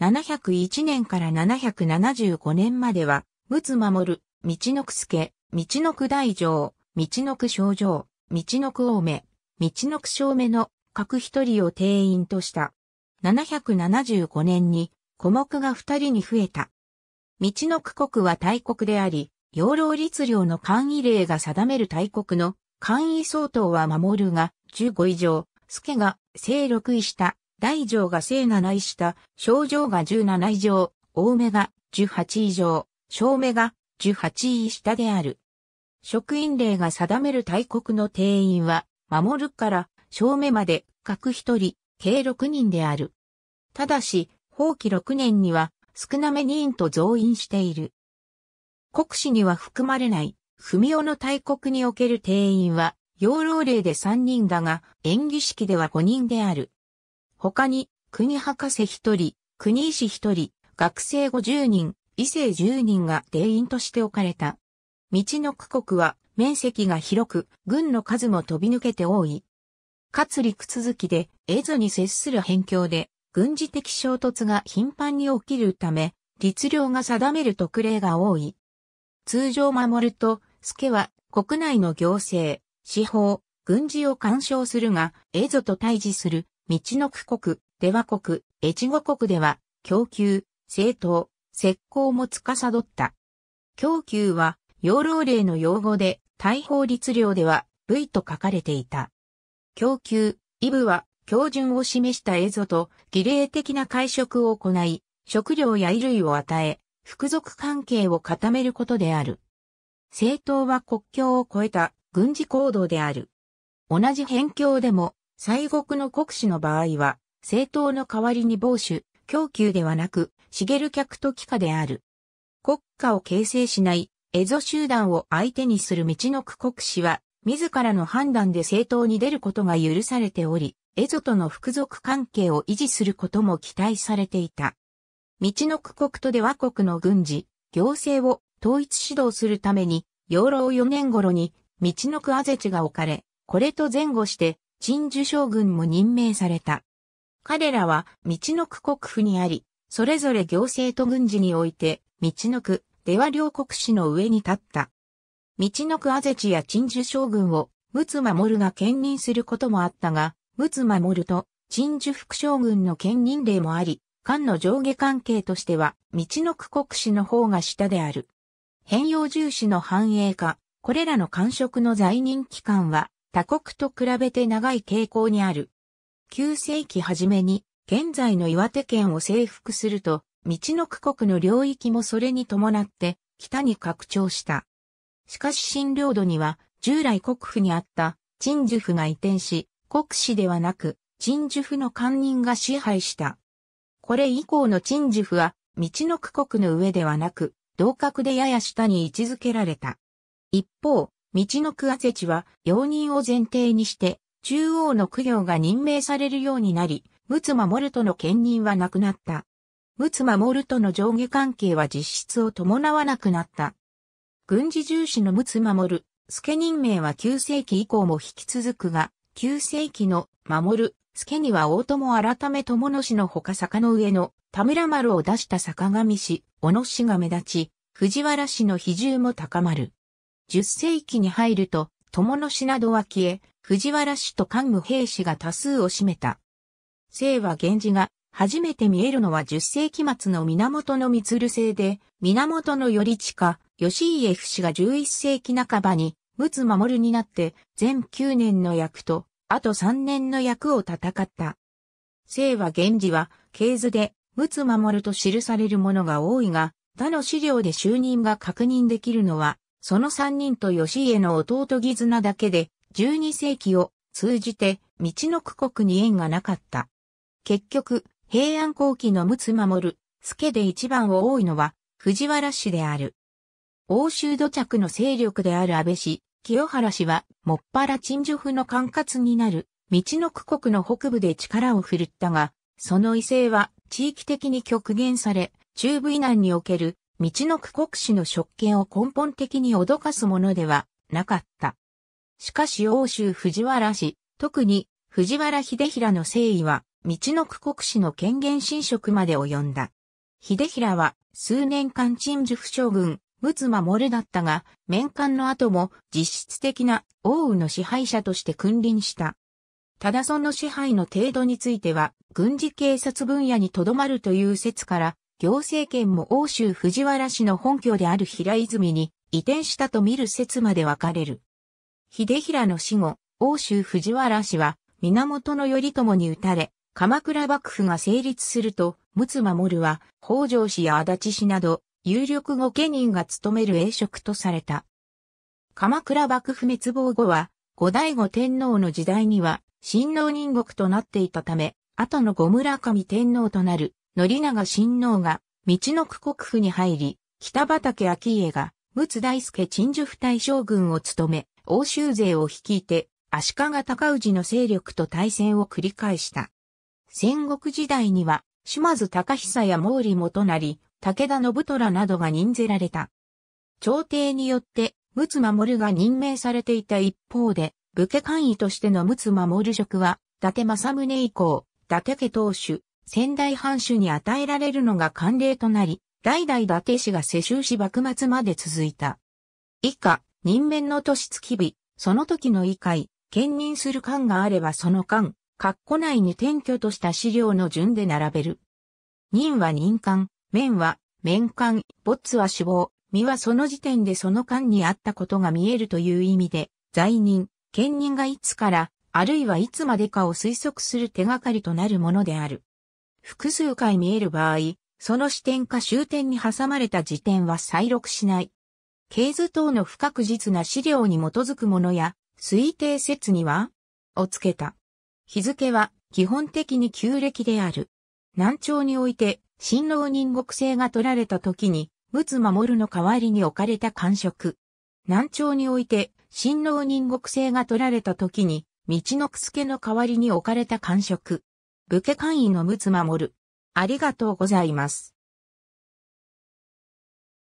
701年から775年までは、陸奥守、道のく助、道のく大城、道のく少城、道のく大目、道のく少目の各一人を定員とした。775年に、古目が二人に増えた。道のく国は大国であり、養老律令の官位令が定める大国の官位相当は守るが、15以上、助が、勢力位した大乗が正7位下、小乗が17以上、大目が18以上、小目が18位下である。職員令が定める大国の定員は、守るから小目まで各一人、計6人である。ただし、法規6年には少なめ2員と増員している。国史には含まれない、文雄の大国における定員は、養老令で3人だが、演技式では5人である。他に、国博士一人、国医師一人、学生50人、異性10人が定員として置かれた。道の区国は面積が広く、軍の数も飛び抜けて多い。かつ陸続きで、蝦夷に接する辺境で、軍事的衝突が頻繁に起きるため、律令が定める特例が多い。通常守ると、助は国内の行政、司法、軍事を干渉するが、蝦夷と対峙する道の区国、出羽国、越後国では、供給、政党、石膏も司った。供給は、養老令の用語で、大法律令では、V と書かれていた。供給、イブは、標準を示した映像と、儀礼的な会食を行い、食料や衣類を与え、服属関係を固めることである。政党は国境を越えた軍事行動である。同じ辺境でも西国の国司の場合は、政党の代わりに防守、供給ではなく、茂る客と帰化である。国家を形成しない、エゾ集団を相手にする道の区国司は、自らの判断で政党に出ることが許されており、エゾとの服属関係を維持することも期待されていた。道の区国とで和国の軍事、行政を統一指導するために、養老4年頃に、道の区アゼチが置かれ、これと前後して、鎮守将軍も任命された。彼らは、道の区国府にあり、それぞれ行政と軍事において、道の区、では両国史の上に立った。道の区安土や鎮守将軍を、陸奥守が兼任することもあったが、陸奥守と鎮守副将軍の兼任例もあり、官の上下関係としては、道の区国史の方が下である。変容重視の繁栄化、これらの官職の在任期間は、他国と比べて長い傾向にある。9世紀初めに、現在の岩手県を征服すると、道の区国の領域もそれに伴って、北に拡張した。しかし新領土には、従来国府にあった、陳樹府が移転し、国司ではなく、陳樹府の官人が支配した。これ以降の陳樹府は、道の区国の上ではなく、同格でやや下に位置づけられた。一方、道の区あせ地は、容認を前提にして、中央の区業が任命されるようになり、陸奥守との兼任はなくなった。陸奥守との上下関係は実質を伴わなくなった。軍事重視の陸奥守、助任命は9世紀以降も引き続くが、9世紀の守、助には大友改め友野氏のほか坂の上の田村丸を出した坂上氏、小野氏が目立ち、藤原氏の比重も高まる。10世紀に入ると、友の氏などは消え、藤原氏と官務兵士が多数を占めた。清和源氏が初めて見えるのは10世紀末の源のる星で、源の頼近、吉家不氏が11世紀半ばに、陸奥守になって、全9年の役と、あと3年の役を戦った。清和源氏は、系図で、陸奥守と記されるものが多いが、他の資料で就任が確認できるのは、その三人と義家の弟義綱だけで、12世紀を通じて、道の区国に縁がなかった。結局、平安後期の陸奥守、助で一番を多いのは、藤原氏である。欧州土着の勢力である安倍氏、清原氏は、もっぱら陳序府の管轄になる、道の区国の北部で力を振るったが、その威勢は地域的に極限され、中部以南における道の区国史の職権を根本的に脅かすものではなかった。しかし欧州藤原氏、特に藤原秀平の誠意は、道の区国史の権限侵食まで及んだ。秀平は数年間陳寿府将軍、陸奥守だったが、面官の後も実質的な王羽の支配者として君臨した。ただその支配の程度については、軍事警察分野にとどまるという説から、行政権も欧州藤原氏の本拠である平泉に移転したと見る説まで分かれる。秀平の死後、欧州藤原氏は源頼朝に討たれ、鎌倉幕府が成立すると、陸奥守は北条氏や足立氏など有力御家人が務める栄職とされた。鎌倉幕府滅亡後は、後醍醐天皇の時代には、親王人国となっていたため、後の後村上天皇となる宣長親王が、道の区国府に入り、北畠顕家が、陸奥大輔陳寿府大将軍を務め、欧州勢を率いて、足利尊氏の勢力と対戦を繰り返した。戦国時代には、島津隆久や毛利元り、武田信虎などが任ぜられた。朝廷によって、陸奥守が任命されていた一方で、武家官位としての陸奥守職は、伊達政宗以降、伊達家当主、仙台藩主に与えられるのが慣例となり、代々伊達氏が世襲し幕末まで続いた。以下、任免の年月日、その時の以下、兼任する官があればその官、括弧内に転居とした資料の順で並べる。任は任官、免は免官、没は死亡、身はその時点でその官にあったことが見えるという意味で、在任、兼任がいつから、あるいはいつまでかを推測する手がかりとなるものである。複数回見える場合、その視点か終点に挟まれた時点は再録しない。経図等の不確実な資料に基づくものや、推定説には、をつけた。日付は基本的に旧暦である。南朝において、新郎人国制が取られた時に、陸守の代わりに置かれた官職。南朝において、新郎人国制が取られた時に、道のくすけの代わりに置かれた官職。武家会員の陸奥守。ありがとうございます。